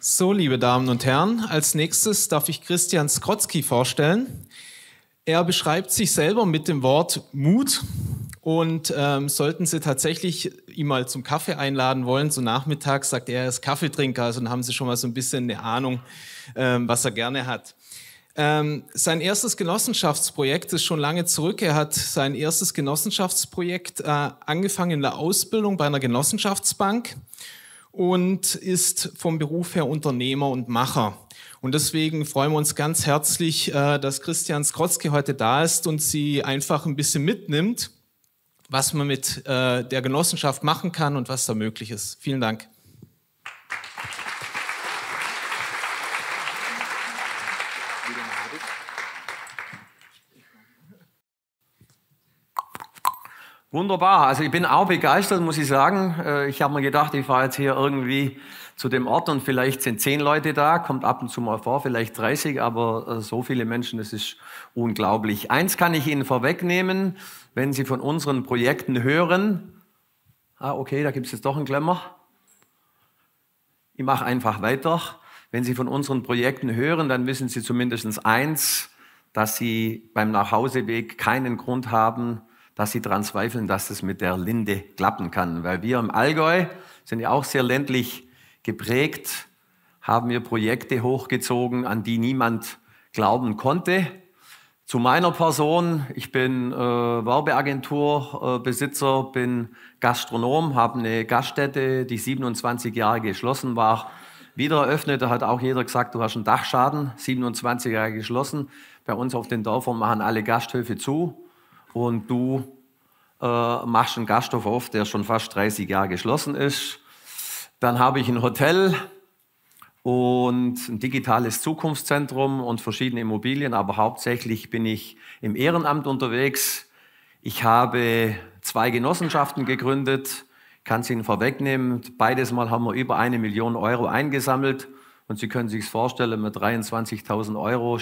So, liebe Damen und Herren, als nächstes darf ich Christian Skrotzki vorstellen. Er beschreibt sich selber mit dem Wort Mut und ähm, sollten Sie tatsächlich ihn mal zum Kaffee einladen wollen, so nachmittags sagt er, er ist Kaffeetrinker, also dann haben Sie schon mal so ein bisschen eine Ahnung, ähm, was er gerne hat. Ähm, sein erstes Genossenschaftsprojekt ist schon lange zurück. Er hat sein erstes Genossenschaftsprojekt äh, angefangen in der Ausbildung bei einer Genossenschaftsbank und ist vom Beruf her Unternehmer und Macher. Und deswegen freuen wir uns ganz herzlich, äh, dass Christian Skrotzki heute da ist und sie einfach ein bisschen mitnimmt, was man mit äh, der Genossenschaft machen kann und was da möglich ist. Vielen Dank. Wunderbar, also ich bin auch begeistert, muss ich sagen. Äh, ich habe mir gedacht, ich fahre jetzt hier irgendwie zu dem Ort und vielleicht sind zehn Leute da, kommt ab und zu mal vor, vielleicht 30, aber äh, so viele Menschen, das ist unglaublich. Eins kann ich Ihnen vorwegnehmen, wenn Sie von unseren Projekten hören, ah okay, da gibt es jetzt doch einen Klemmer, ich mache einfach weiter. Wenn Sie von unseren Projekten hören, dann wissen Sie zumindest eins, dass Sie beim Nachhauseweg keinen Grund haben, dass sie daran zweifeln, dass es mit der Linde klappen kann. Weil wir im Allgäu sind ja auch sehr ländlich geprägt, haben wir Projekte hochgezogen, an die niemand glauben konnte. Zu meiner Person, ich bin äh, Werbeagenturbesitzer, äh, bin Gastronom, habe eine Gaststätte, die 27 Jahre geschlossen war, wieder eröffnet. Da hat auch jeder gesagt, du hast einen Dachschaden, 27 Jahre geschlossen. Bei uns auf den Dörfern machen alle Gasthöfe zu und du äh, machst einen Gasthof auf, der schon fast 30 Jahre geschlossen ist. Dann habe ich ein Hotel und ein digitales Zukunftszentrum und verschiedene Immobilien, aber hauptsächlich bin ich im Ehrenamt unterwegs. Ich habe zwei Genossenschaften gegründet, kann es Ihnen vorwegnehmen. Beides Mal haben wir über eine Million Euro eingesammelt. Und Sie können sich vorstellen, mit 23.000 Euro,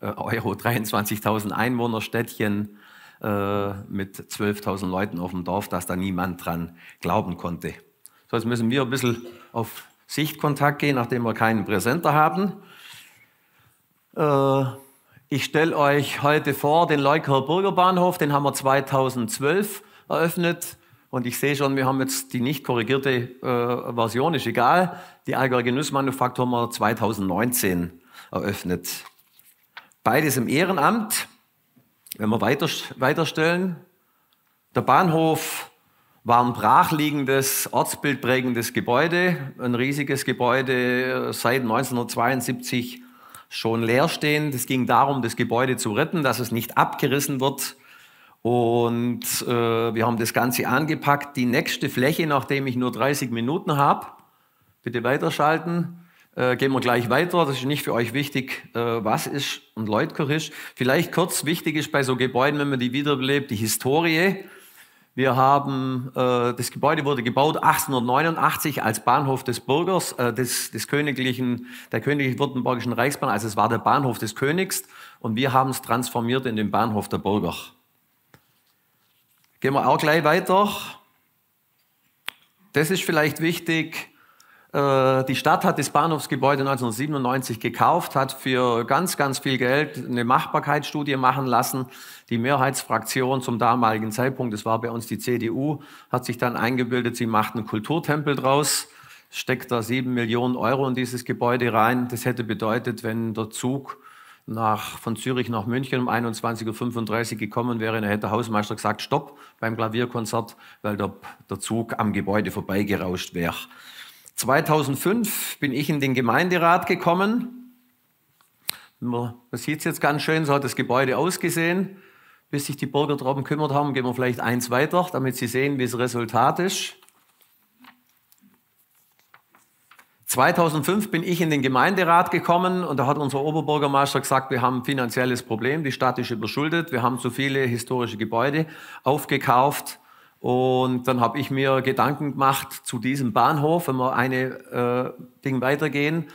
äh, Euro 23.000 Einwohnerstädtchen äh, mit 12.000 Leuten auf dem Dorf, dass da niemand dran glauben konnte. So, jetzt müssen wir ein bisschen auf Sichtkontakt gehen, nachdem wir keinen Präsenter haben. Äh, ich stelle euch heute vor den Leuker Bürgerbahnhof, den haben wir 2012 eröffnet. Und ich sehe schon, wir haben jetzt die nicht korrigierte äh, Version, ist egal. Die Allgäuer Genussmanufaktur haben wir 2019 eröffnet. Beides im Ehrenamt. Wenn wir weiter, weiterstellen, der Bahnhof war ein brachliegendes, ortsbildprägendes Gebäude, ein riesiges Gebäude, seit 1972 schon leerstehend. Es ging darum, das Gebäude zu retten, dass es nicht abgerissen wird. Und äh, wir haben das Ganze angepackt. Die nächste Fläche, nachdem ich nur 30 Minuten habe, bitte weiterschalten, äh, gehen wir gleich weiter. Das ist nicht für euch wichtig, äh, was ist und Leutker ist. Vielleicht kurz wichtig ist bei so Gebäuden, wenn man die wiederbelebt, die Historie. Wir haben, äh, das Gebäude wurde gebaut 1889 als Bahnhof des Bürgers, äh, des, des königlichen, der königlich-württembergischen Reichsbahn. Also es war der Bahnhof des Königs und wir haben es transformiert in den Bahnhof der Bürger. Gehen wir auch gleich weiter. Das ist vielleicht wichtig. Äh, die Stadt hat das Bahnhofsgebäude 1997 gekauft, hat für ganz, ganz viel Geld eine Machbarkeitsstudie machen lassen. Die Mehrheitsfraktion zum damaligen Zeitpunkt, das war bei uns die CDU, hat sich dann eingebildet, sie macht einen Kulturtempel draus, steckt da sieben Millionen Euro in dieses Gebäude rein. Das hätte bedeutet, wenn der Zug nach, von Zürich nach München um 21.35 Uhr gekommen wäre, dann hätte der Hausmeister gesagt, stopp beim Klavierkonzert, weil der, der Zug am Gebäude vorbeigerauscht wäre. 2005 bin ich in den Gemeinderat gekommen. Man sieht es jetzt ganz schön, so hat das Gebäude ausgesehen. Bis sich die Bürger darum kümmert haben, gehen wir vielleicht eins weiter, damit sie sehen, wie das Resultat ist. 2005 bin ich in den Gemeinderat gekommen und da hat unser Oberbürgermeister gesagt, wir haben ein finanzielles Problem, die Stadt ist überschuldet, wir haben zu viele historische Gebäude aufgekauft und dann habe ich mir Gedanken gemacht zu diesem Bahnhof, wenn wir eine äh, Ding weitergehen,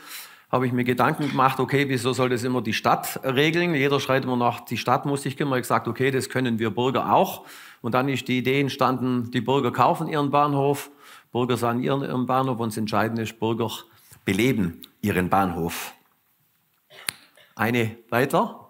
habe ich mir Gedanken gemacht, okay, wieso soll das immer die Stadt regeln? Jeder schreit immer nach, die Stadt muss sich kümmern. Ich habe gesagt, okay, das können wir Bürger auch. Und dann ist die Idee entstanden, die Bürger kaufen ihren Bahnhof, Bürger sanieren ihren Bahnhof und das Entscheidende ist, Bürger beleben ihren Bahnhof. Eine weiter.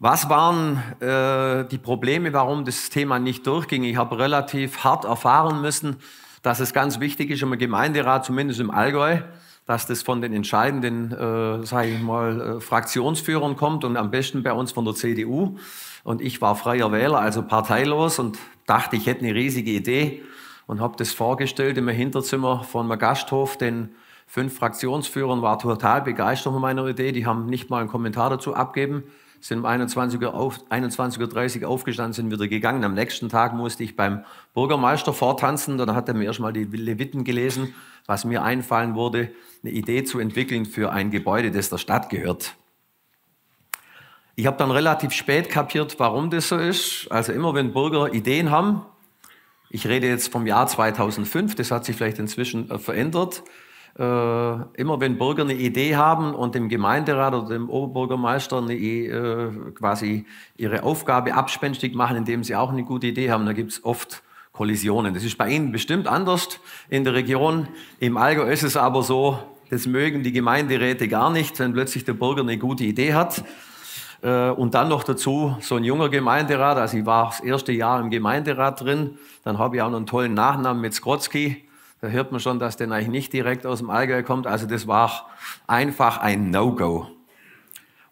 Was waren äh, die Probleme, warum das Thema nicht durchging? Ich habe relativ hart erfahren müssen, dass es ganz wichtig ist im Gemeinderat, zumindest im Allgäu, dass das von den entscheidenden, äh, sage ich mal, äh, Fraktionsführern kommt und am besten bei uns von der CDU. Und ich war freier Wähler, also parteilos und dachte, ich hätte eine riesige Idee und habe das vorgestellt im Hinterzimmer von meinem Gasthof, den fünf Fraktionsführern war total begeistert von meiner Idee. Die haben nicht mal einen Kommentar dazu abgeben sind um 21.30 Uhr, auf, 21 Uhr aufgestanden, sind wieder gegangen. Am nächsten Tag musste ich beim Bürgermeister vortanzen. Dann hat er mir erstmal die Leviten gelesen, was mir einfallen wurde, eine Idee zu entwickeln für ein Gebäude, das der Stadt gehört. Ich habe dann relativ spät kapiert, warum das so ist. Also immer wenn Bürger Ideen haben, ich rede jetzt vom Jahr 2005, das hat sich vielleicht inzwischen äh, verändert, äh, immer wenn Bürger eine Idee haben und dem Gemeinderat oder dem Oberbürgermeister eine, äh, quasi ihre Aufgabe abspenstig machen, indem sie auch eine gute Idee haben, da gibt es oft Kollisionen. Das ist bei Ihnen bestimmt anders in der Region. Im Allgäu ist es aber so, das mögen die Gemeinderäte gar nicht, wenn plötzlich der Bürger eine gute Idee hat. Äh, und dann noch dazu so ein junger Gemeinderat, also ich war das erste Jahr im Gemeinderat drin, dann habe ich auch noch einen tollen Nachnamen mit Skrotzki da hört man schon, dass der eigentlich nicht direkt aus dem Allgäu kommt. Also das war einfach ein No-Go.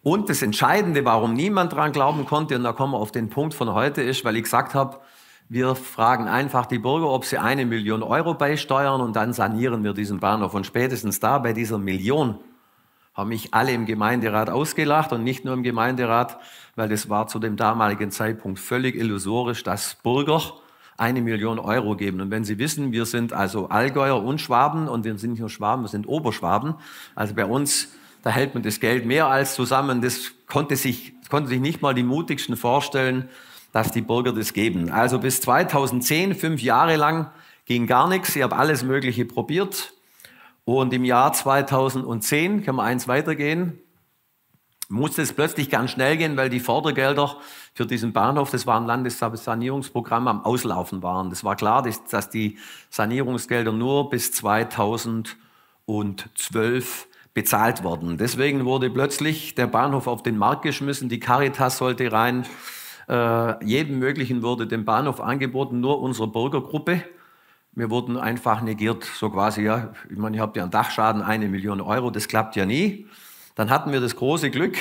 Und das Entscheidende, warum niemand dran glauben konnte, und da kommen wir auf den Punkt von heute, ist, weil ich gesagt habe, wir fragen einfach die Bürger, ob sie eine Million Euro beisteuern und dann sanieren wir diesen Bahnhof. Und spätestens da bei dieser Million haben mich alle im Gemeinderat ausgelacht und nicht nur im Gemeinderat, weil das war zu dem damaligen Zeitpunkt völlig illusorisch, dass Bürger eine Million Euro geben. Und wenn Sie wissen, wir sind also Allgäuer und Schwaben und wir sind nicht nur Schwaben, wir sind Oberschwaben. Also bei uns, da hält man das Geld mehr als zusammen. Das konnte sich, konnte sich nicht mal die Mutigsten vorstellen, dass die Bürger das geben. Also bis 2010, fünf Jahre lang, ging gar nichts. Ich habe alles Mögliche probiert. Und im Jahr 2010, kann man eins weitergehen, musste es plötzlich ganz schnell gehen, weil die Fördergelder für diesen Bahnhof, das war ein Landessanierungsprogramm, am Auslaufen waren. Das war klar, dass, die Sanierungsgelder nur bis 2012 bezahlt wurden. Deswegen wurde plötzlich der Bahnhof auf den Markt geschmissen. Die Caritas sollte rein. Äh, jedem Möglichen wurde dem Bahnhof angeboten, nur unserer Bürgergruppe. Wir wurden einfach negiert, so quasi, ja, ich meine, ihr habt ja einen Dachschaden, eine Million Euro, das klappt ja nie. Dann hatten wir das große Glück,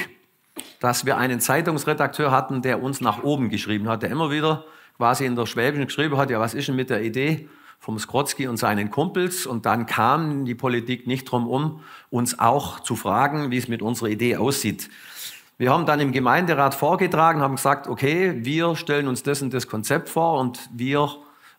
dass wir einen Zeitungsredakteur hatten, der uns nach oben geschrieben hat, der immer wieder quasi in der Schwäbischen geschrieben hat, ja, was ist denn mit der Idee vom Skrotzki und seinen Kumpels? Und dann kam die Politik nicht drum um, uns auch zu fragen, wie es mit unserer Idee aussieht. Wir haben dann im Gemeinderat vorgetragen, haben gesagt, okay, wir stellen uns das und das Konzept vor und wir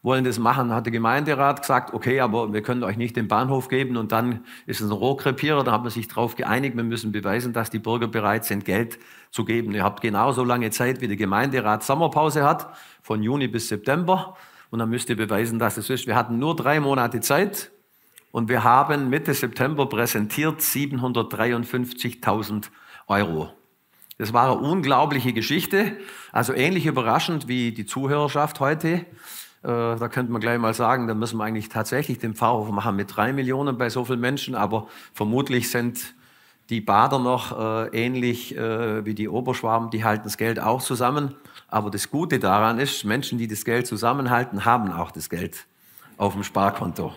wollen das machen, hat der Gemeinderat gesagt, okay, aber wir können euch nicht den Bahnhof geben und dann ist es ein Rohrkrepierer, da hat man sich darauf geeinigt, wir müssen beweisen, dass die Bürger bereit sind, Geld zu geben. Ihr habt genauso lange Zeit, wie der Gemeinderat Sommerpause hat, von Juni bis September und dann müsst ihr beweisen, dass es ist. Wir hatten nur drei Monate Zeit und wir haben Mitte September präsentiert 753.000 Euro. Das war eine unglaubliche Geschichte, also ähnlich überraschend wie die Zuhörerschaft heute. Äh, da könnte man gleich mal sagen, da müssen wir eigentlich tatsächlich den Pfarrhof machen mit drei Millionen bei so vielen Menschen, aber vermutlich sind die Bader noch äh, ähnlich äh, wie die Oberschwaben, die halten das Geld auch zusammen. Aber das Gute daran ist, Menschen, die das Geld zusammenhalten, haben auch das Geld auf dem Sparkonto.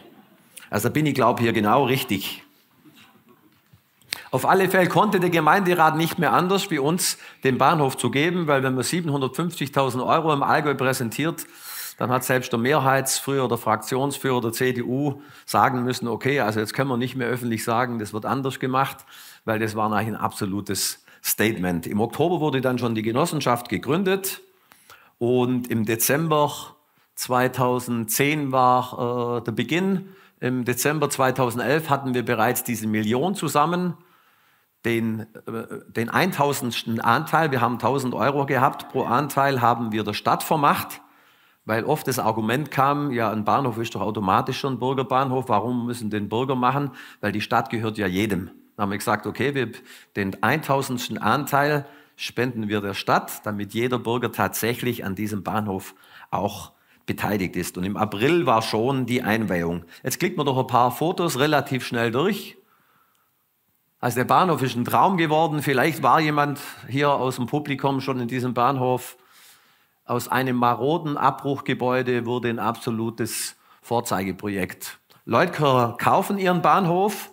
Also bin ich, glaube ich, hier genau richtig. Auf alle Fälle konnte der Gemeinderat nicht mehr anders, wie uns den Bahnhof zu geben, weil wenn man 750.000 Euro im Allgäu präsentiert, dann hat selbst der Mehrheitsführer, der Fraktionsführer der CDU sagen müssen, okay, also jetzt können wir nicht mehr öffentlich sagen, das wird anders gemacht, weil das war eigentlich ein absolutes Statement. Im Oktober wurde dann schon die Genossenschaft gegründet und im Dezember 2010 war äh, der Beginn. Im Dezember 2011 hatten wir bereits diese Million zusammen, den, äh, den 1000. Anteil, wir haben 1000 Euro gehabt, pro Anteil haben wir der Stadt vermacht. Weil oft das Argument kam, ja, ein Bahnhof ist doch automatisch schon Bürgerbahnhof, warum müssen den Bürger machen? Weil die Stadt gehört ja jedem. Da haben wir gesagt, okay, wir, den 1000. Anteil spenden wir der Stadt, damit jeder Bürger tatsächlich an diesem Bahnhof auch beteiligt ist. Und im April war schon die Einweihung. Jetzt klickt man doch ein paar Fotos relativ schnell durch. Also der Bahnhof ist ein Traum geworden. Vielleicht war jemand hier aus dem Publikum schon in diesem Bahnhof. Aus einem maroden Abbruchgebäude wurde ein absolutes Vorzeigeprojekt. Leutker kaufen ihren Bahnhof.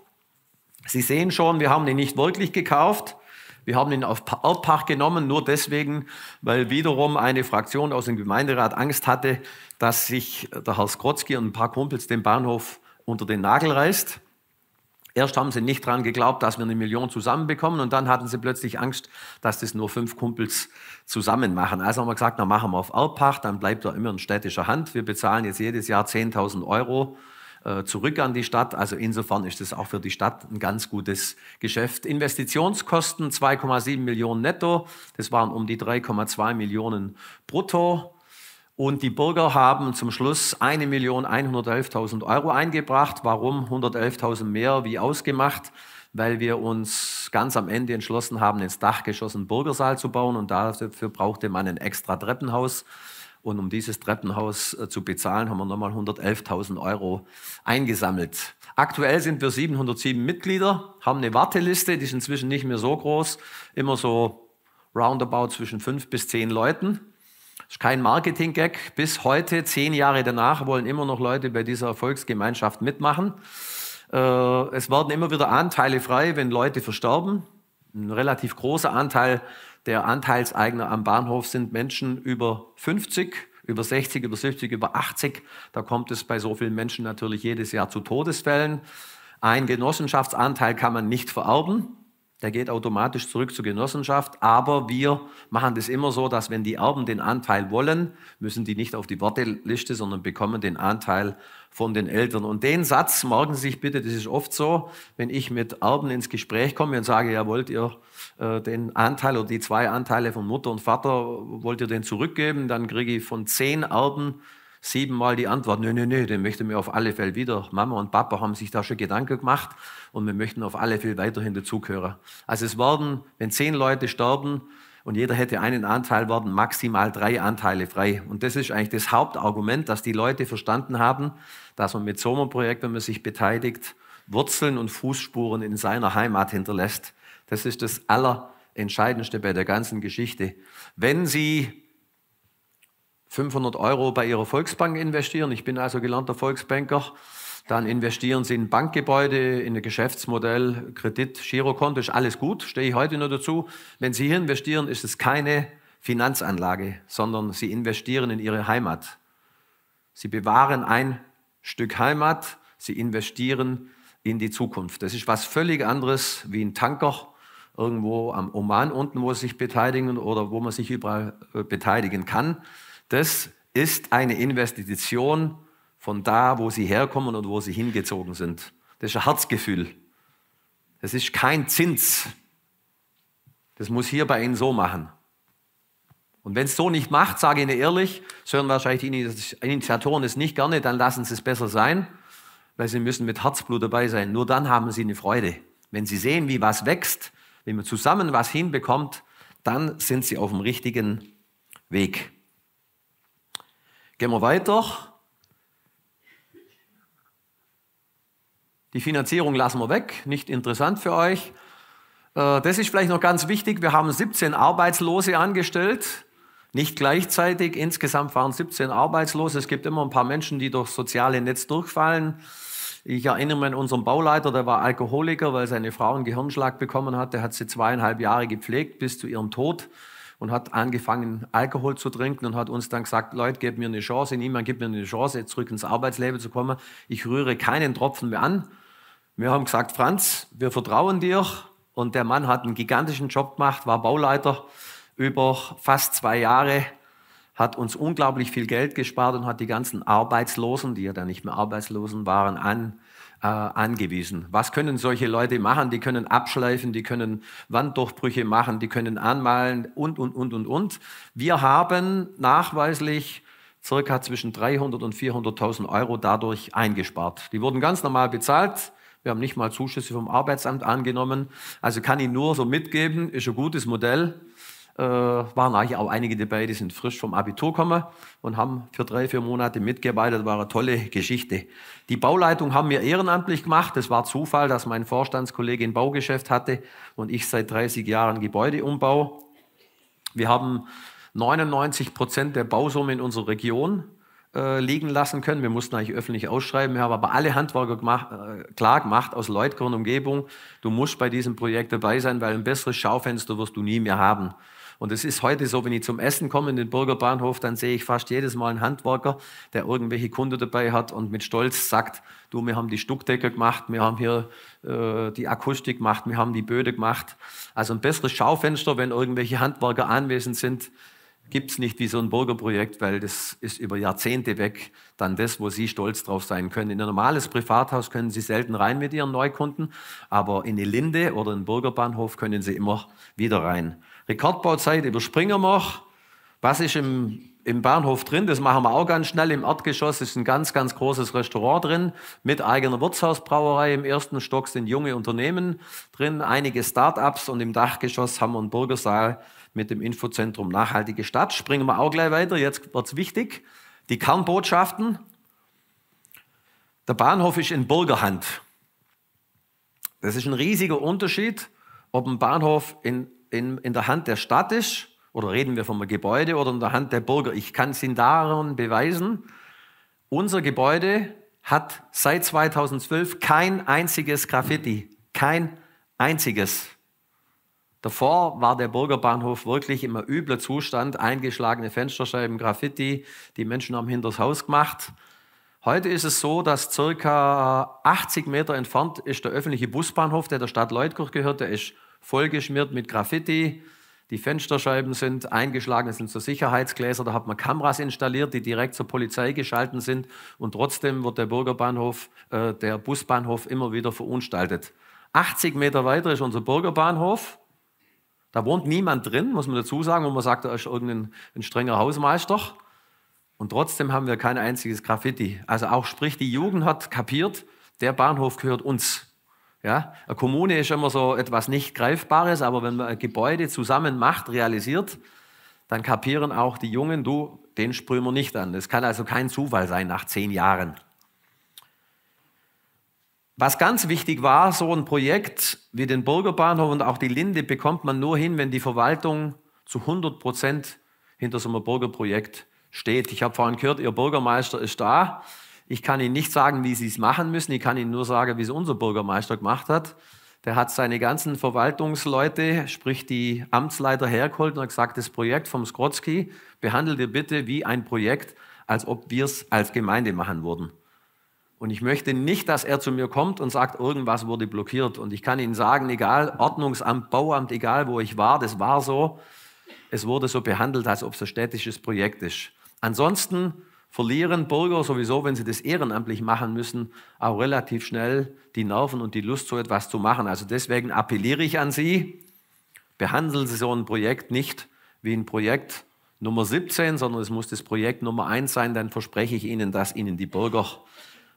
Sie sehen schon, wir haben ihn nicht wirklich gekauft. Wir haben ihn auf Altpach genommen, nur deswegen, weil wiederum eine Fraktion aus dem Gemeinderat Angst hatte, dass sich der Herr Skrotzki und ein paar Kumpels den Bahnhof unter den Nagel reißt. Erst haben sie nicht daran geglaubt, dass wir eine Million zusammenbekommen und dann hatten sie plötzlich Angst, dass das nur fünf Kumpels zusammen machen. Also haben wir gesagt, dann machen wir auf Erbpacht, dann bleibt er immer in städtischer Hand. Wir bezahlen jetzt jedes Jahr 10.000 Euro äh, zurück an die Stadt. Also insofern ist das auch für die Stadt ein ganz gutes Geschäft. Investitionskosten 2,7 Millionen netto, das waren um die 3,2 Millionen brutto. Und die Bürger haben zum Schluss 1.111.000 Euro eingebracht. Warum 111.000 mehr wie ausgemacht? Weil wir uns ganz am Ende entschlossen haben, ins Dachgeschoss einen Bürgersaal zu bauen. Und dafür brauchte man ein extra Treppenhaus. Und um dieses Treppenhaus äh, zu bezahlen, haben wir nochmal 111.000 Euro eingesammelt. Aktuell sind wir 707 Mitglieder, haben eine Warteliste, die ist inzwischen nicht mehr so groß, immer so roundabout zwischen fünf bis zehn Leuten. Das ist kein Marketing-Gag. Bis heute, zehn Jahre danach, wollen immer noch Leute bei dieser Erfolgsgemeinschaft mitmachen. Äh, es werden immer wieder Anteile frei, wenn Leute versterben. Ein relativ großer Anteil der Anteilseigner am Bahnhof sind Menschen über 50, über 60, über 70, über 80. Da kommt es bei so vielen Menschen natürlich jedes Jahr zu Todesfällen. Ein Genossenschaftsanteil kann man nicht vererben der geht automatisch zurück zur Genossenschaft. Aber wir machen das immer so, dass wenn die Erben den Anteil wollen, müssen die nicht auf die Warteliste, sondern bekommen den Anteil von den Eltern. Und den Satz, merken Sie sich bitte, das ist oft so, wenn ich mit Erben ins Gespräch komme und sage, ja, wollt ihr äh, den Anteil oder die zwei Anteile von Mutter und Vater, wollt ihr den zurückgeben? Dann kriege ich von zehn Erben siebenmal die Antwort, nö, nö, nö, den möchten wir auf alle Fälle wieder. Mama und Papa haben sich da schon Gedanken gemacht und wir möchten auf alle Fälle weiterhin dazugehören. Also es werden, wenn zehn Leute sterben und jeder hätte einen Anteil, werden maximal drei Anteile frei. Und das ist eigentlich das Hauptargument, dass die Leute verstanden haben, dass man mit so einem Projekt, wenn man sich beteiligt, Wurzeln und Fußspuren in seiner Heimat hinterlässt. Das ist das Allerentscheidendste bei der ganzen Geschichte. Wenn Sie 500 Euro bei ihrer Volksbank investieren. Ich bin also gelernter Volksbanker. Dann investieren Sie in Bankgebäude, in ein Geschäftsmodell, Kredit, Girokonto, ist alles gut, stehe ich heute nur dazu. Wenn Sie hier investieren, ist es keine Finanzanlage, sondern Sie investieren in Ihre Heimat. Sie bewahren ein Stück Heimat, Sie investieren in die Zukunft. Das ist was völlig anderes wie ein Tanker irgendwo am Oman unten, wo Sie sich beteiligen oder wo man sich überall äh, beteiligen kann. Das ist eine Investition von da, wo sie herkommen und wo sie hingezogen sind. Das ist ein Herzgefühl. Das ist kein Zins. Das muss hier bei Ihnen so machen. Und wenn es so nicht macht, sage ich Ihnen ehrlich, das hören wahrscheinlich die Initiatoren es nicht gerne, dann lassen Sie es besser sein, weil Sie müssen mit Herzblut dabei sein. Nur dann haben Sie eine Freude. Wenn Sie sehen, wie was wächst, wenn man zusammen was hinbekommt, dann sind Sie auf dem richtigen Weg. Gehen wir weiter. Die Finanzierung lassen wir weg, nicht interessant für euch. Äh, das ist vielleicht noch ganz wichtig. Wir haben 17 Arbeitslose angestellt, nicht gleichzeitig. Insgesamt waren 17 Arbeitslose. Es gibt immer ein paar Menschen, die durch soziale Netz durchfallen. Ich erinnere mich an unseren Bauleiter, der war Alkoholiker, weil seine Frau einen Gehirnschlag bekommen hat. Der hat sie zweieinhalb Jahre gepflegt bis zu ihrem Tod und hat angefangen, Alkohol zu trinken und hat uns dann gesagt, Leute, gebt mir eine Chance, niemand gibt mir eine Chance, zurück ins Arbeitsleben zu kommen. Ich rühre keinen Tropfen mehr an. Wir haben gesagt, Franz, wir vertrauen dir. Und der Mann hat einen gigantischen Job gemacht, war Bauleiter über fast zwei Jahre, hat uns unglaublich viel Geld gespart und hat die ganzen Arbeitslosen, die ja dann nicht mehr Arbeitslosen waren, an äh, angewiesen. Was können solche Leute machen? Die können abschleifen, die können Wanddurchbrüche machen, die können anmalen und, und, und, und, und. Wir haben nachweislich circa zwischen 300 und 400.000 Euro dadurch eingespart. Die wurden ganz normal bezahlt. Wir haben nicht mal Zuschüsse vom Arbeitsamt angenommen. Also kann ich nur so mitgeben, ist ein gutes Modell äh, waren eigentlich auch einige dabei, die sind frisch vom Abitur gekommen und haben für drei, vier Monate mitgearbeitet. Das war eine tolle Geschichte. Die Bauleitung haben wir ehrenamtlich gemacht. Das war Zufall, dass mein Vorstandskollege ein Baugeschäft hatte und ich seit 30 Jahren Gebäudeumbau. Wir haben 99 Prozent der Bausumme in unserer Region äh, liegen lassen können. Wir mussten eigentlich öffentlich ausschreiben. Wir haben aber alle Handwerker gemacht, äh, klar gemacht aus Leutkorn Umgebung, du musst bei diesem Projekt dabei sein, weil ein besseres Schaufenster wirst du nie mehr haben. Und es ist heute so, wenn ich zum Essen komme in den Bürgerbahnhof, dann sehe ich fast jedes Mal einen Handwerker, der irgendwelche Kunden dabei hat und mit Stolz sagt, du, wir haben die Stuckdecke gemacht, wir haben hier äh, die Akustik gemacht, wir haben die Böde gemacht. Also ein besseres Schaufenster, wenn irgendwelche Handwerker anwesend sind, gibt es nicht wie so ein Bürgerprojekt, weil das ist über Jahrzehnte weg dann das, wo Sie stolz drauf sein können. In ein normales Privathaus können Sie selten rein mit Ihren Neukunden, aber in die Linde oder den Bürgerbahnhof können Sie immer wieder rein. Rekordbauzeit überspringen wir. Was ist im, im Bahnhof drin? Das machen wir auch ganz schnell. Im Erdgeschoss ist ein ganz, ganz großes Restaurant drin mit eigener Wirtshausbrauerei. Im ersten Stock sind junge Unternehmen drin, einige Start-ups und im Dachgeschoss haben wir einen Bürgersaal mit dem Infozentrum Nachhaltige Stadt. Springen wir auch gleich weiter. Jetzt wird es wichtig. Die Kernbotschaften. Der Bahnhof ist in Bürgerhand. Das ist ein riesiger Unterschied, ob ein Bahnhof in in, in der Hand der Stadt ist, oder reden wir vom Gebäude oder in der Hand der Bürger. Ich kann es Ihnen daran beweisen, unser Gebäude hat seit 2012 kein einziges Graffiti, kein einziges. Davor war der Bürgerbahnhof wirklich im übler Zustand, eingeschlagene Fensterscheiben, Graffiti, die Menschen haben hinter das Haus gemacht. Heute ist es so, dass circa 80 Meter entfernt ist der öffentliche Busbahnhof, der der Stadt Leutkirch gehört, der ist vollgeschmiert mit Graffiti. Die Fensterscheiben sind eingeschlagen, es sind so Sicherheitsgläser. Da hat man Kameras installiert, die direkt zur Polizei geschalten sind. Und trotzdem wird der Bürgerbahnhof, äh, der Busbahnhof immer wieder verunstaltet. 80 Meter weiter ist unser Bürgerbahnhof. Da wohnt niemand drin, muss man dazu sagen, wo man sagt, da ist irgendein strenger Hausmeister. Und trotzdem haben wir kein einziges Graffiti. Also auch sprich, die Jugend hat kapiert, der Bahnhof gehört uns. Ja, eine Kommune ist immer so etwas nicht Greifbares, aber wenn man ein Gebäude zusammen macht, realisiert, dann kapieren auch die Jungen, du, den sprühen wir nicht an. Das kann also kein Zufall sein nach zehn Jahren. Was ganz wichtig war, so ein Projekt wie den Bürgerbahnhof und auch die Linde bekommt man nur hin, wenn die Verwaltung zu 100 Prozent hinter so einem Bürgerprojekt steht. Ich habe vorhin gehört, Ihr Bürgermeister ist da. Ich kann Ihnen nicht sagen, wie Sie es machen müssen. Ich kann Ihnen nur sagen, wie es unser Bürgermeister gemacht hat. Der hat seine ganzen Verwaltungsleute, sprich die Amtsleiter, hergeholt und hat gesagt, das Projekt vom Skrotzki behandelt ihr bitte wie ein Projekt, als ob wir es als Gemeinde machen würden. Und ich möchte nicht, dass er zu mir kommt und sagt, irgendwas wurde blockiert. Und ich kann Ihnen sagen, egal, Ordnungsamt, Bauamt, egal wo ich war, das war so. Es wurde so behandelt, als ob es ein städtisches Projekt ist. Ansonsten verlieren Bürger sowieso, wenn sie das ehrenamtlich machen müssen, auch relativ schnell die Nerven und die Lust, so etwas zu machen. Also deswegen appelliere ich an Sie, behandeln Sie so ein Projekt nicht wie ein Projekt Nummer 17, sondern es muss das Projekt Nummer 1 sein, dann verspreche ich Ihnen, dass Ihnen die Bürger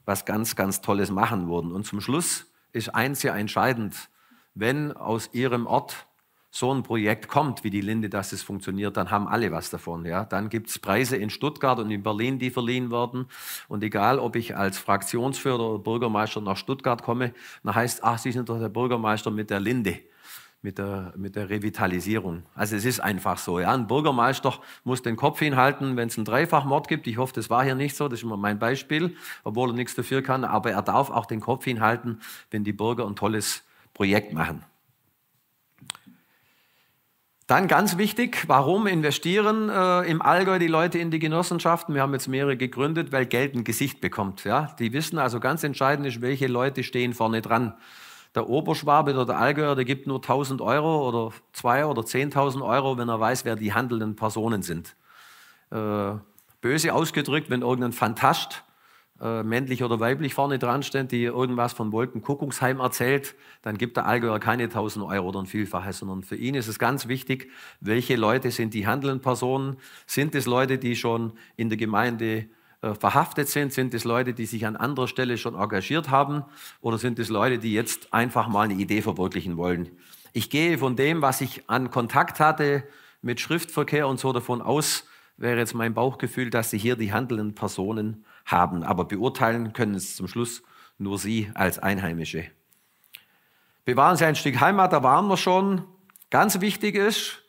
was ganz, ganz Tolles machen würden. Und zum Schluss ist eins ja entscheidend, wenn aus Ihrem Ort so ein Projekt kommt, wie die Linde, dass es funktioniert, dann haben alle was davon. Ja? Dann gibt es Preise in Stuttgart und in Berlin, die verliehen werden. Und egal, ob ich als Fraktionsführer oder Bürgermeister nach Stuttgart komme, dann heißt, es, ach, Sie sind doch der Bürgermeister mit der Linde. Mit der, mit der Revitalisierung. Also es ist einfach so. Ja? Ein Bürgermeister muss den Kopf hinhalten, wenn es einen Dreifachmord gibt. Ich hoffe, das war hier nicht so, das ist immer mein Beispiel, obwohl er nichts dafür kann. Aber er darf auch den Kopf hinhalten, wenn die Bürger ein tolles Projekt machen. Dann ganz wichtig, warum investieren äh, im Allgäu die Leute in die Genossenschaften? Wir haben jetzt mehrere gegründet, weil Geld ein Gesicht bekommt. Ja? Die wissen also ganz entscheidend ist, welche Leute stehen vorne dran. Der Oberschwabe oder der Allgäuer, der gibt nur 1000 Euro oder 2.000 oder 10.000 Euro, wenn er weiß, wer die handelnden Personen sind. Äh, böse ausgedrückt, wenn irgendein Fantascht äh, männlich oder weiblich vorne dran steht, die irgendwas von Wolkenkuckucksheim erzählt, dann gibt der Allgäuer keine 1000 Euro oder ein Vielfaches, sondern für ihn ist es ganz wichtig, welche Leute sind die handelnden Personen? Sind es Leute, die schon in der Gemeinde äh, verhaftet sind? Sind es Leute, die sich an anderer Stelle schon engagiert haben? Oder sind es Leute, die jetzt einfach mal eine Idee verwirklichen wollen? Ich gehe von dem, was ich an Kontakt hatte mit Schriftverkehr und so davon aus, wäre jetzt mein Bauchgefühl, dass sie hier die handelnden Personen haben, aber beurteilen können es zum Schluss nur Sie als Einheimische. Bewahren Sie ein Stück Heimat, da waren wir schon. Ganz wichtig ist,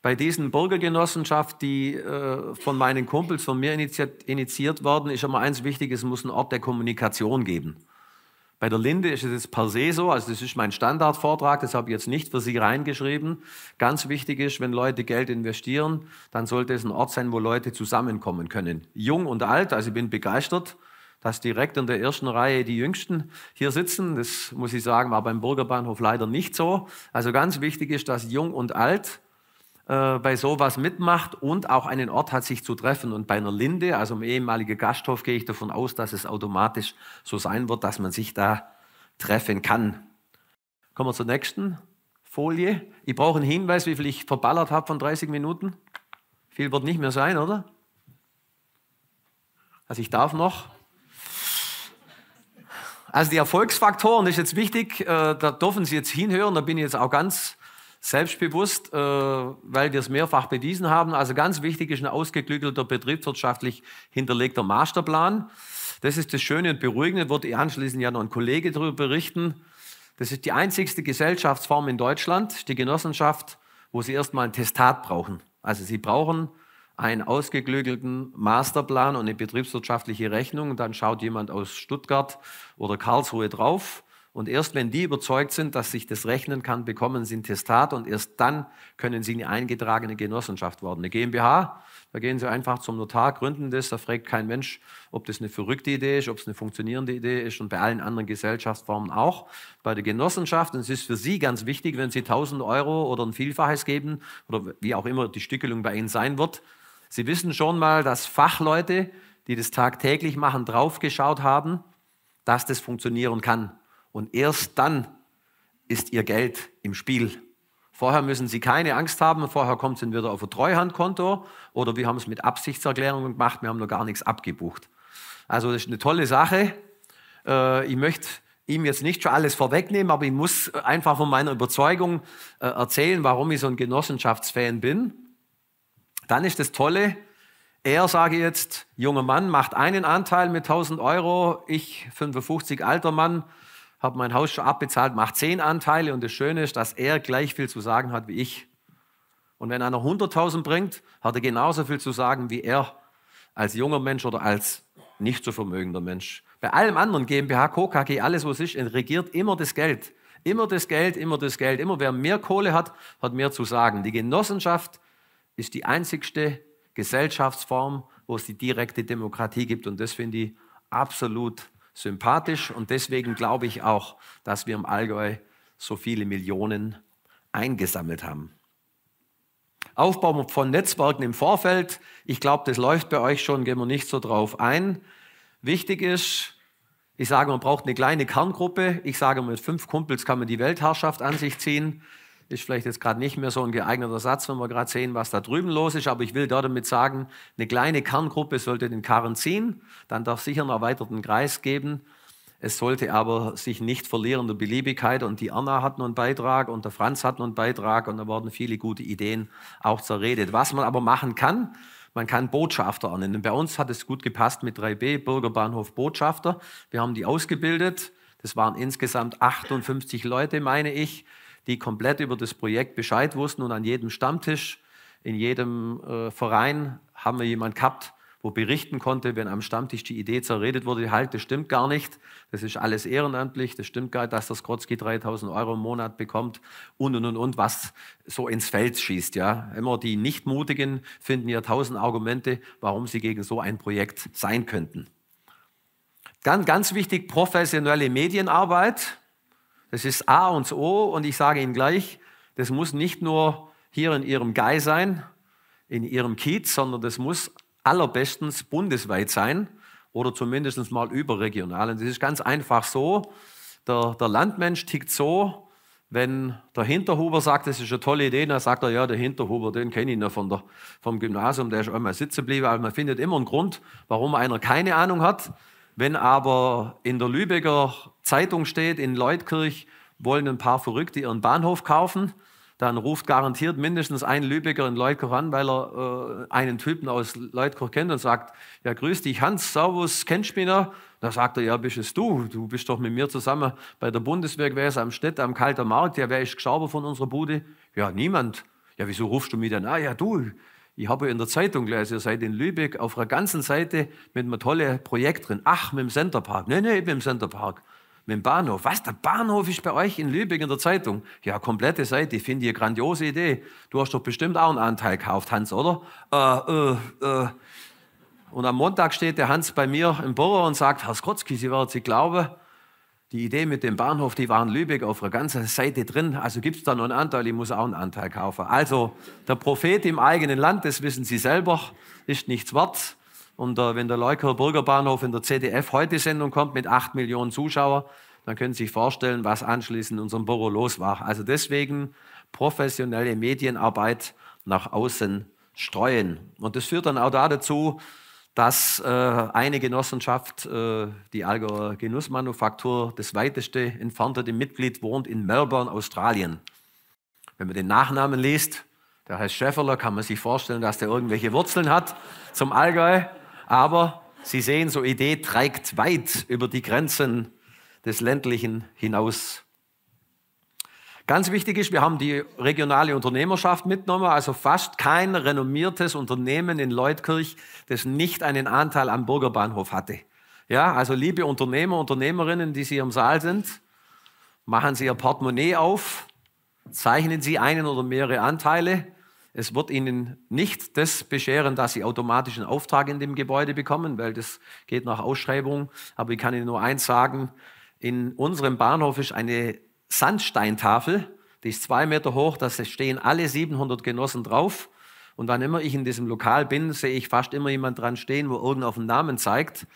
bei diesen Bürgergenossenschaften, die äh, von meinen Kumpels, von mir initiiert, initiiert worden, ist immer eins wichtig, es muss einen Ort der Kommunikation geben. Bei der Linde ist es jetzt per se so, also das ist mein Standardvortrag, das habe ich jetzt nicht für Sie reingeschrieben. Ganz wichtig ist, wenn Leute Geld investieren, dann sollte es ein Ort sein, wo Leute zusammenkommen können. Jung und alt, also ich bin begeistert, dass direkt in der ersten Reihe die Jüngsten hier sitzen. Das muss ich sagen, war beim Bürgerbahnhof leider nicht so. Also ganz wichtig ist, dass Jung und Alt äh, bei sowas mitmacht und auch einen Ort hat, sich zu treffen. Und bei einer Linde, also im ehemaligen Gasthof, gehe ich davon aus, dass es automatisch so sein wird, dass man sich da treffen kann. Kommen wir zur nächsten Folie. Ich brauche einen Hinweis, wie viel ich verballert habe von 30 Minuten. Viel wird nicht mehr sein, oder? Also ich darf noch. Also die Erfolgsfaktoren ist jetzt wichtig, äh, da dürfen Sie jetzt hinhören, da bin ich jetzt auch ganz selbstbewusst, äh, weil wir es mehrfach bewiesen haben. Also ganz wichtig ist ein ausgeklügelter betriebswirtschaftlich hinterlegter Masterplan. Das ist das Schöne und Beruhigende, wird eh anschließend ja noch ein Kollege darüber berichten. Das ist die einzigste Gesellschaftsform in Deutschland, die Genossenschaft, wo sie erstmal ein Testat brauchen. Also sie brauchen einen ausgeklügelten Masterplan und eine betriebswirtschaftliche Rechnung. Dann schaut jemand aus Stuttgart oder Karlsruhe drauf und erst wenn die überzeugt sind, dass sich das rechnen kann, bekommen sie ein Testat und erst dann können sie eine eingetragene Genossenschaft werden. Eine GmbH, da gehen sie einfach zum Notar, gründen das, da fragt kein Mensch, ob das eine verrückte Idee ist, ob es eine funktionierende Idee ist und bei allen anderen Gesellschaftsformen auch. Bei der Genossenschaft, und es ist für sie ganz wichtig, wenn sie 1000 Euro oder ein Vielfaches geben oder wie auch immer die Stückelung bei ihnen sein wird, Sie wissen schon mal, dass Fachleute, die das tagtäglich machen, draufgeschaut haben, dass das funktionieren kann und erst dann ist ihr Geld im Spiel. Vorher müssen Sie keine Angst haben, vorher kommt es entweder auf ein Treuhandkonto oder wir haben es mit Absichtserklärungen gemacht, wir haben noch gar nichts abgebucht. Also das ist eine tolle Sache. Äh, ich möchte ihm jetzt nicht schon alles vorwegnehmen, aber ich muss einfach von meiner Überzeugung äh, erzählen, warum ich so ein Genossenschaftsfan bin. Dann ist das Tolle, er sage jetzt, junger Mann macht einen Anteil mit 1000 Euro, ich 55 alter Mann habe mein Haus schon abbezahlt, macht zehn Anteile und das Schöne ist, dass er gleich viel zu sagen hat wie ich. Und wenn einer 100.000 bringt, hat er genauso viel zu sagen wie er als junger Mensch oder als nicht so vermögender Mensch. Bei allem anderen GmbH, Co. KG, alles was ist, regiert immer das Geld. Immer das Geld, immer das Geld. Immer wer mehr Kohle hat, hat mehr zu sagen. Die Genossenschaft ist die einzigste Gesellschaftsform, wo es die direkte Demokratie gibt. Und das finde ich absolut sympathisch und deswegen glaube ich auch, dass wir im Allgäu so viele Millionen eingesammelt haben. Aufbau von Netzwerken im Vorfeld. Ich glaube, das läuft bei euch schon, gehen wir nicht so drauf ein. Wichtig ist, ich sage, man braucht eine kleine Kerngruppe. Ich sage, mit fünf Kumpels kann man die Weltherrschaft an sich ziehen. Ist vielleicht jetzt gerade nicht mehr so ein geeigneter Satz, wenn wir gerade sehen, was da drüben los ist, aber ich will damit sagen, eine kleine Kerngruppe sollte den Karren ziehen, dann darf es sicher einen erweiterten Kreis geben. Es sollte aber sich nicht verlieren der Beliebigkeit und die Anna hat noch einen Beitrag und der Franz hat noch einen Beitrag und da wurden viele gute Ideen auch zerredet. Was man aber machen kann, man kann Botschafter ernennen. Bei uns hat es gut gepasst mit 3b, Bürgerbahnhof Botschafter. Wir haben die ausgebildet. Das waren insgesamt 58 Leute, meine ich die komplett über das Projekt Bescheid wussten und an jedem Stammtisch, in jedem äh, Verein haben wir jemanden gehabt, wo berichten konnte, wenn am Stammtisch die Idee zerredet wurde, halt, das stimmt gar nicht, das ist alles ehrenamtlich, das stimmt gar nicht, dass der Skrotzki 3000 Euro im Monat bekommt und, und, und, und, was so ins Feld schießt. Ja. Immer die Nichtmutigen finden ja tausend Argumente, warum sie gegen so ein Projekt sein könnten. Dann ganz wichtig, professionelle Medienarbeit. Das ist A und O und ich sage Ihnen gleich, das muss nicht nur hier in Ihrem Gai sein, in Ihrem Kiez, sondern das muss allerbestens bundesweit sein oder zumindest mal überregional. Und das ist ganz einfach so, der, der Landmensch tickt so, wenn der Hinterhuber sagt, das ist eine tolle Idee, dann sagt er, ja, der Hinterhuber, den kenne ich noch von der, vom Gymnasium, der ist einmal sitzen geblieben. aber man findet immer einen Grund, warum einer keine Ahnung hat. Wenn aber in der Lübecker Zeitung steht, in Leutkirch wollen ein paar Verrückte ihren Bahnhof kaufen, dann ruft garantiert mindestens ein Lübecker in Leutkirch an, weil er äh, einen Typen aus Leutkirch kennt und sagt, ja grüß dich Hans, Servus, kennst du mich noch? Da sagt er, ja bist es du, du bist doch mit mir zusammen bei der Bundeswehr gewesen, am Städt, am Kalter Markt, ja wer ist gestorben von unserer Bude? Ja niemand. Ja wieso rufst du mich dann? Ah ja du, ich habe in der Zeitung gelesen, ihr seid in Lübeck auf einer ganzen Seite mit einem tollen Projekt drin. Ach, mit dem Centerpark. Nein, nein, mit dem Centerpark. Mit dem Bahnhof. Was, der Bahnhof ist bei euch in Lübeck in der Zeitung? Ja, komplette Seite. Ich finde die grandiose Idee. Du hast doch bestimmt auch einen Anteil gekauft, Hans, oder? Äh, äh, äh. Und am Montag steht der Hans bei mir im Büro und sagt, Herr Skrotzki, Sie werden Sie glauben, die Idee mit dem Bahnhof, die war in Lübeck auf der ganzen Seite drin. Also gibt es da noch einen Anteil, ich muss auch einen Anteil kaufen. Also der Prophet im eigenen Land, das wissen Sie selber, ist nichts wert. Und äh, wenn der Leuker Bürgerbahnhof in der ZDF-Heute-Sendung kommt mit 8 Millionen Zuschauern, dann können Sie sich vorstellen, was anschließend in unserem Büro los war. Also deswegen professionelle Medienarbeit nach außen streuen. Und das führt dann auch dazu, dass äh, eine Genossenschaft, äh, die Allgäuer Genussmanufaktur, das weiteste entfernte Mitglied wohnt in Melbourne, Australien. Wenn man den Nachnamen liest, der heißt Schäferler, kann man sich vorstellen, dass der irgendwelche Wurzeln hat zum Allgäu. Aber Sie sehen, so Idee trägt weit über die Grenzen des ländlichen hinaus. Ganz wichtig ist, wir haben die regionale Unternehmerschaft mitgenommen, also fast kein renommiertes Unternehmen in Leutkirch, das nicht einen Anteil am Bürgerbahnhof hatte. Ja, also liebe Unternehmer, Unternehmerinnen, die Sie im Saal sind, machen Sie Ihr Portemonnaie auf, zeichnen Sie einen oder mehrere Anteile. Es wird Ihnen nicht das bescheren, dass Sie automatisch einen Auftrag in dem Gebäude bekommen, weil das geht nach Ausschreibung. Aber ich kann Ihnen nur eins sagen, in unserem Bahnhof ist eine Sandsteintafel, die ist zwei Meter hoch, da stehen alle 700 Genossen drauf. Und wann immer ich in diesem Lokal bin, sehe ich fast immer jemand dran stehen, wo irgend auf den Namen zeigt.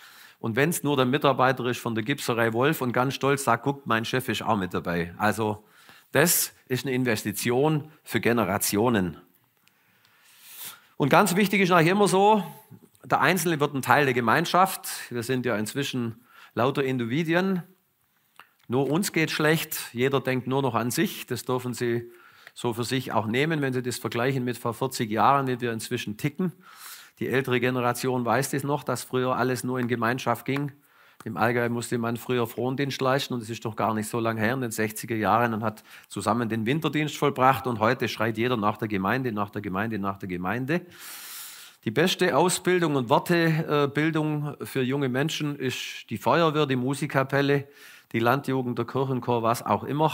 Und wenn es nur der Mitarbeiter ist von der Gipserei Wolf und ganz stolz sagt, guckt, mein Chef ist auch mit dabei. Also das ist eine Investition für Generationen. Und ganz wichtig ist nachher immer so, der Einzelne wird ein Teil der Gemeinschaft. Wir sind ja inzwischen lauter Individuen. Nur uns geht schlecht, jeder denkt nur noch an sich. Das dürfen Sie so für sich auch nehmen, wenn Sie das vergleichen mit vor 40 Jahren, wie wir inzwischen ticken. Die ältere Generation weiß das noch, dass früher alles nur in Gemeinschaft ging. Im Allgäu musste man früher Frondienst leisten und es ist doch gar nicht so lange her, in den 60er Jahren, und hat zusammen den Winterdienst vollbracht und heute schreit jeder nach der Gemeinde, nach der Gemeinde, nach der Gemeinde. Die beste Ausbildung und Wortebildung für junge Menschen ist die Feuerwehr, die Musikkapelle, die Landjugend, der Kirchenchor, was auch immer,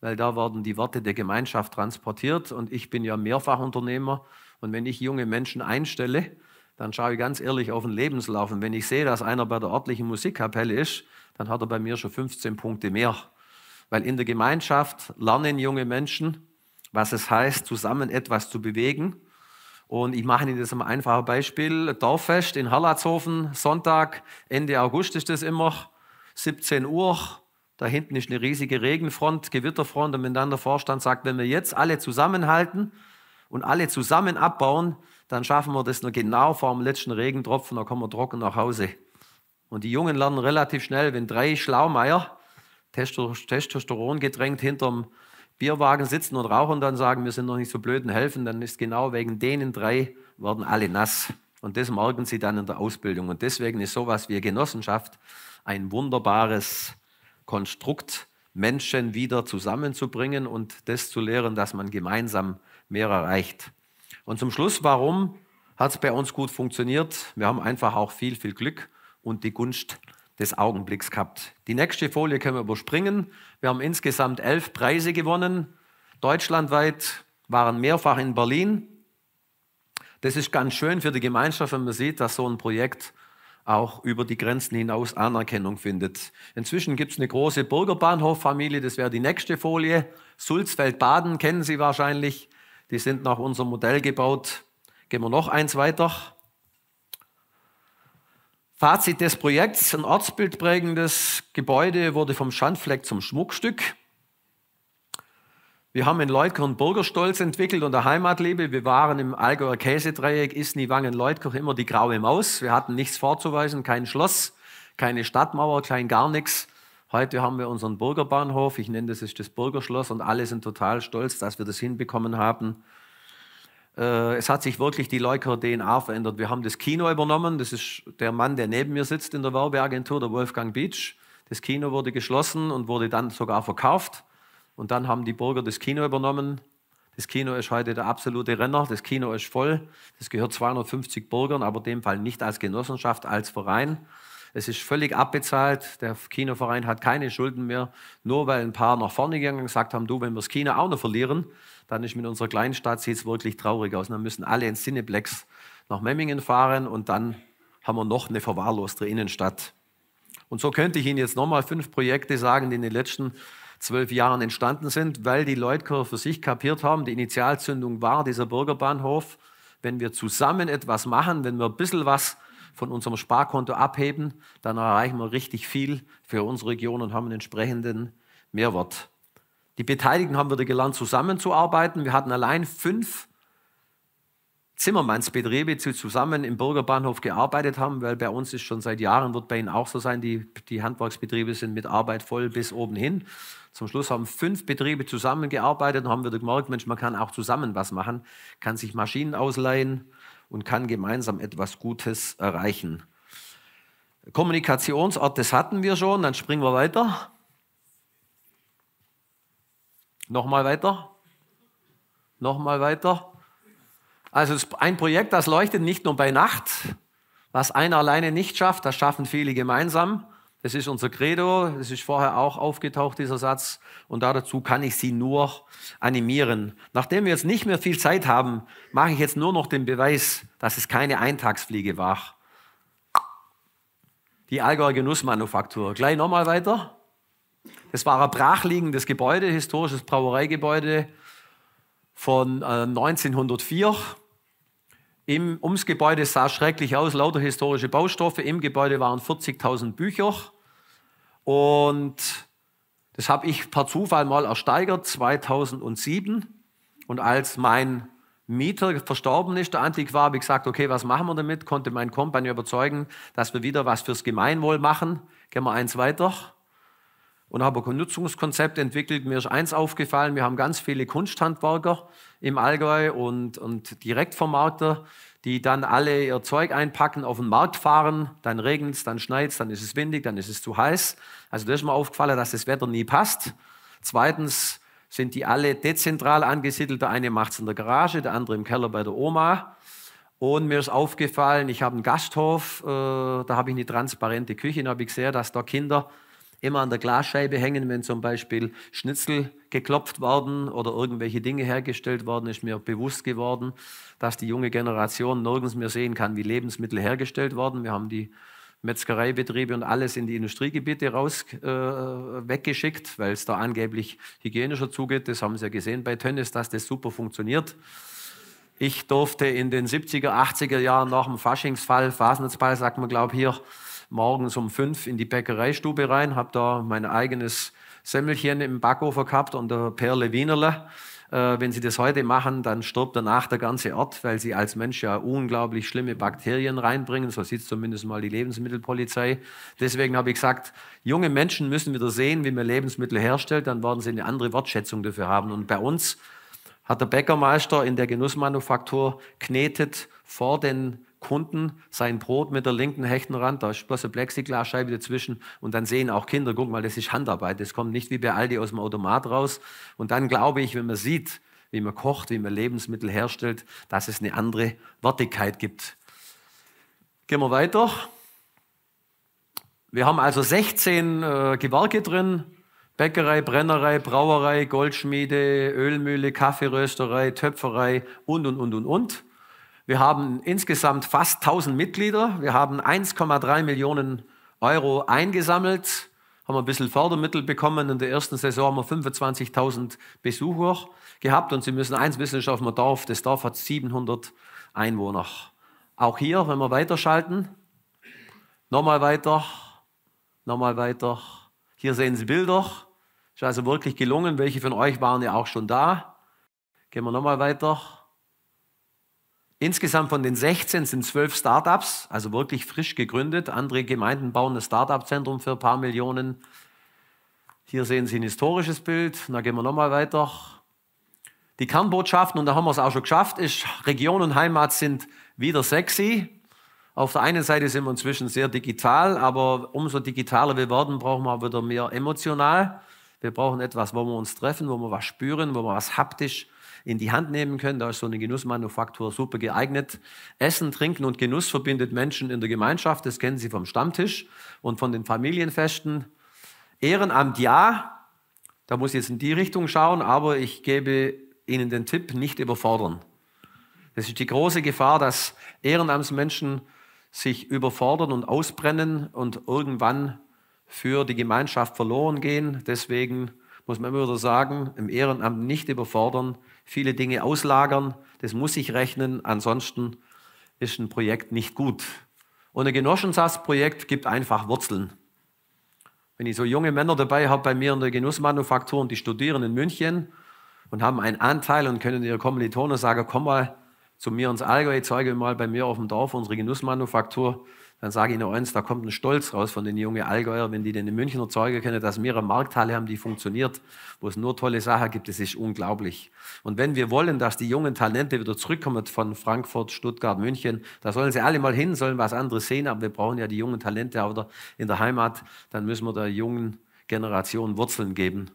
weil da werden die Worte der Gemeinschaft transportiert und ich bin ja Mehrfachunternehmer und wenn ich junge Menschen einstelle, dann schaue ich ganz ehrlich auf den Lebenslauf und wenn ich sehe, dass einer bei der örtlichen Musikkapelle ist, dann hat er bei mir schon 15 Punkte mehr, weil in der Gemeinschaft lernen junge Menschen, was es heißt, zusammen etwas zu bewegen. Und ich mache Ihnen das mal ein einfaches Beispiel. Dorffest in Harlatshofen, Sonntag, Ende August ist das immer. 17 Uhr, da hinten ist eine riesige Regenfront, Gewitterfront und wenn dann der Vorstand sagt, wenn wir jetzt alle zusammenhalten und alle zusammen abbauen, dann schaffen wir das nur genau vor dem letzten Regentropfen, dann kommen wir trocken nach Hause. Und die Jungen lernen relativ schnell, wenn drei Schlaumeier, Testosteron gedrängt, hinterm Bierwagen sitzen und rauchen dann sagen, wir sind noch nicht so blöd und helfen, dann ist genau wegen denen drei, werden alle nass. Und das merken sie dann in der Ausbildung. Und deswegen ist sowas wie Genossenschaft ein wunderbares Konstrukt, Menschen wieder zusammenzubringen und das zu lehren, dass man gemeinsam mehr erreicht. Und zum Schluss, warum hat es bei uns gut funktioniert? Wir haben einfach auch viel, viel Glück und die Gunst des Augenblicks gehabt. Die nächste Folie können wir überspringen. Wir haben insgesamt elf Preise gewonnen. Deutschlandweit waren mehrfach in Berlin. Das ist ganz schön für die Gemeinschaft, wenn man sieht, dass so ein Projekt auch über die Grenzen hinaus Anerkennung findet. Inzwischen gibt es eine große Bürgerbahnhoffamilie, das wäre die nächste Folie. Sulzfeld-Baden kennen Sie wahrscheinlich. Die sind nach unserem Modell gebaut. Gehen wir noch eins weiter. Fazit des Projekts, ein ortsbildprägendes Gebäude wurde vom Schandfleck zum Schmuckstück. Wir haben in Leutkirch Bürgerstolz entwickelt und der Heimatliebe. Wir waren im Allgäuer Käsedreieck, Isny, Wangen, Leutkirch immer die graue Maus. Wir hatten nichts vorzuweisen, kein Schloss, keine Stadtmauer, klein gar nichts. Heute haben wir unseren Bürgerbahnhof, ich nenne das das Bürgerschloss und alle sind total stolz, dass wir das hinbekommen haben. Äh, es hat sich wirklich die Leuker DNA verändert. Wir haben das Kino übernommen. Das ist der Mann, der neben mir sitzt in der Werbeagentur, der Wolfgang Beach. Das Kino wurde geschlossen und wurde dann sogar verkauft. Und dann haben die Bürger das Kino übernommen. Das Kino ist heute der absolute Renner. Das Kino ist voll. Das gehört 250 Bürgern, aber in dem Fall nicht als Genossenschaft, als Verein. Es ist völlig abbezahlt. Der Kinoverein hat keine Schulden mehr. Nur weil ein paar nach vorne gegangen und gesagt haben, du, wenn wir das Kino auch noch verlieren, dann ist mit unserer kleinen Stadt sieht es wirklich traurig aus. Und dann müssen alle ins Cineplex nach Memmingen fahren und dann haben wir noch eine verwahrloste Innenstadt. Und so könnte ich Ihnen jetzt nochmal fünf Projekte sagen, die in den letzten zwölf Jahren entstanden sind, weil die Leute für sich kapiert haben, die Initialzündung war dieser Bürgerbahnhof. Wenn wir zusammen etwas machen, wenn wir ein bisschen was von unserem Sparkonto abheben, dann erreichen wir richtig viel für unsere Region und haben einen entsprechenden Mehrwert. Die Beteiligten haben wieder gelernt, zusammenzuarbeiten. Wir hatten allein fünf Zimmermannsbetriebe, die zusammen im Bürgerbahnhof gearbeitet haben, weil bei uns ist schon seit Jahren, wird bei Ihnen auch so sein, die, die Handwerksbetriebe sind mit Arbeit voll bis oben hin. Zum Schluss haben fünf Betriebe zusammengearbeitet und haben wieder gemerkt, Mensch, man kann auch zusammen was machen, kann sich Maschinen ausleihen und kann gemeinsam etwas Gutes erreichen. Kommunikationsort, das hatten wir schon, dann springen wir weiter. Nochmal weiter. Nochmal weiter. Also ein Projekt, das leuchtet nicht nur bei Nacht. Was einer alleine nicht schafft, das schaffen viele gemeinsam. Das ist unser Credo, das ist vorher auch aufgetaucht, dieser Satz. Und dazu kann ich Sie nur animieren. Nachdem wir jetzt nicht mehr viel Zeit haben, mache ich jetzt nur noch den Beweis, dass es keine Eintagsfliege war. Die Allgäuer Genussmanufaktur. Gleich nochmal weiter. Es war ein brachliegendes Gebäude, historisches Brauereigebäude von 1904. Äh, im, ums Gebäude sah schrecklich aus, lauter historische Baustoffe. Im Gebäude waren 40.000 Bücher. Und das habe ich per Zufall mal ersteigert, 2007. Und als mein Mieter verstorben ist, der Antiquar, habe ich gesagt, okay, was machen wir damit? Konnte mein Kompanie überzeugen, dass wir wieder was fürs Gemeinwohl machen. Gehen wir eins weiter und habe ein Nutzungskonzept entwickelt. Mir ist eins aufgefallen, wir haben ganz viele Kunsthandwerker im Allgäu und, und Direktvermarkter, die dann alle ihr Zeug einpacken, auf den Markt fahren, dann regnet es, dann schneit es, dann ist es windig, dann ist es zu heiß. Also da ist mir aufgefallen, dass das Wetter nie passt. Zweitens sind die alle dezentral angesiedelt. Der eine macht es in der Garage, der andere im Keller bei der Oma. Und mir ist aufgefallen, ich habe einen Gasthof, äh, da habe ich eine transparente Küche da habe ich gesehen, dass da Kinder immer an der Glasscheibe hängen, wenn zum Beispiel Schnitzel geklopft worden oder irgendwelche Dinge hergestellt worden, ist mir bewusst geworden, dass die junge Generation nirgends mehr sehen kann, wie Lebensmittel hergestellt worden. Wir haben die Metzgereibetriebe und alles in die Industriegebiete raus äh, weggeschickt, weil es da angeblich hygienischer zugeht. Das haben Sie ja gesehen bei Tönnies, dass das super funktioniert. Ich durfte in den 70er, 80er Jahren nach dem Faschingsfall, Fasnetsball, sagt man, glaube ich, hier morgens um fünf in die Bäckereistube rein, habe da mein eigenes Semmelchen im Backofen gehabt und der Perle Wienerle. Äh, wenn sie das heute machen, dann stirbt danach der ganze Ort, weil sie als Mensch ja unglaublich schlimme Bakterien reinbringen. So sieht zumindest mal die Lebensmittelpolizei. Deswegen habe ich gesagt, junge Menschen müssen wieder sehen, wie man Lebensmittel herstellt, dann werden sie eine andere Wortschätzung dafür haben. Und bei uns hat der Bäckermeister in der Genussmanufaktur knetet vor den Kunden sein Brot mit der linken Hechtenrand, da ist bloß eine Plexiglasscheibe dazwischen und dann sehen auch Kinder, guck mal, das ist Handarbeit, das kommt nicht wie bei Aldi aus dem Automat raus. Und dann glaube ich, wenn man sieht, wie man kocht, wie man Lebensmittel herstellt, dass es eine andere Wertigkeit gibt. Gehen wir weiter. Wir haben also 16 äh, Gewerke drin. Bäckerei, Brennerei, Brauerei, Goldschmiede, Ölmühle, Kaffeerösterei, Töpferei und, und, und, und, und. Wir haben insgesamt fast 1000 Mitglieder. Wir haben 1,3 Millionen Euro eingesammelt, haben ein bisschen Fördermittel bekommen. In der ersten Saison haben wir 25.000 Besucher gehabt. Und Sie müssen eins wissen, ist auf dem Dorf. Das Dorf hat 700 Einwohner. Auch hier, wenn wir weiterschalten, nochmal weiter, nochmal weiter. Hier sehen Sie Bilder. Ist also wirklich gelungen. Welche von euch waren ja auch schon da? Gehen wir nochmal weiter. Insgesamt von den 16 sind 12 Startups, also wirklich frisch gegründet. Andere Gemeinden bauen ein Startup-Zentrum für ein paar Millionen. Hier sehen Sie ein historisches Bild. Da gehen wir nochmal weiter. Die Kernbotschaften, und da haben wir es auch schon geschafft, ist, Region und Heimat sind wieder sexy. Auf der einen Seite sind wir inzwischen sehr digital, aber umso digitaler wir werden, brauchen wir auch wieder mehr emotional. Wir brauchen etwas, wo wir uns treffen, wo wir was spüren, wo wir was haptisch in die Hand nehmen können. Da ist so eine Genussmanufaktur super geeignet. Essen, Trinken und Genuss verbindet Menschen in der Gemeinschaft. Das kennen Sie vom Stammtisch und von den Familienfesten. Ehrenamt ja, da muss ich jetzt in die Richtung schauen, aber ich gebe Ihnen den Tipp, nicht überfordern. Das ist die große Gefahr, dass Ehrenamtsmenschen sich überfordern und ausbrennen und irgendwann für die Gemeinschaft verloren gehen. Deswegen muss man immer wieder sagen, im Ehrenamt nicht überfordern, viele Dinge auslagern. Das muss sich rechnen, ansonsten ist ein Projekt nicht gut. Und ein Genossensatzprojekt gibt einfach Wurzeln. Wenn ich so junge Männer dabei habe bei mir in der Genussmanufaktur und die studieren in München und haben einen Anteil und können ihre Kommilitonen sagen, komm mal zu mir ins Allgäu, zeige mal bei mir auf dem Dorf unsere Genussmanufaktur dann sage ich Ihnen eins, da kommt ein Stolz raus von den jungen Allgäuer, wenn die den in München erzeugen können, dass wir eine Markthalle haben, die funktioniert, wo es nur tolle Sachen gibt, das ist unglaublich. Und wenn wir wollen, dass die jungen Talente wieder zurückkommen von Frankfurt, Stuttgart, München, da sollen sie alle mal hin, sollen was anderes sehen, aber wir brauchen ja die jungen Talente auch wieder in der Heimat, dann müssen wir der jungen Generation Wurzeln geben.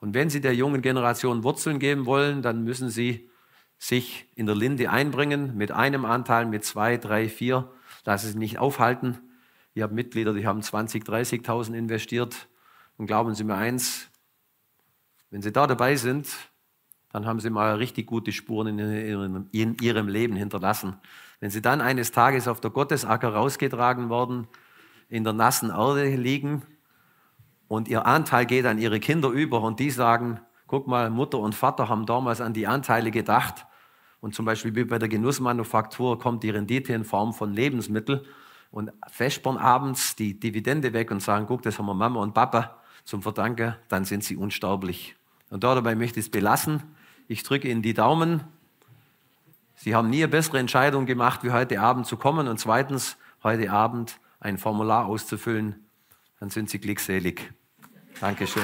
Und wenn Sie der jungen Generation Wurzeln geben wollen, dann müssen Sie sich in der Linde einbringen, mit einem Anteil, mit zwei, drei, vier, lassen Sie nicht aufhalten. Ich habe Mitglieder, die haben 20.000, 30 30.000 investiert. Und glauben Sie mir eins, wenn Sie da dabei sind, dann haben Sie mal richtig gute Spuren in ihrem, in ihrem Leben hinterlassen. Wenn Sie dann eines Tages auf der Gottesacker rausgetragen worden, in der nassen Erde liegen und Ihr Anteil geht an Ihre Kinder über und die sagen, guck mal, Mutter und Vater haben damals an die Anteile gedacht und zum Beispiel wie bei der Genussmanufaktur kommt die Rendite in Form von Lebensmitteln und vespern abends die Dividende weg und sagen, guck, das haben wir Mama und Papa zum Verdanken, dann sind sie unsterblich. Und dabei möchte ich es belassen. Ich drücke Ihnen die Daumen. Sie haben nie eine bessere Entscheidung gemacht, wie heute Abend zu kommen und zweitens, heute Abend ein Formular auszufüllen. Dann sind Sie glückselig. Dankeschön.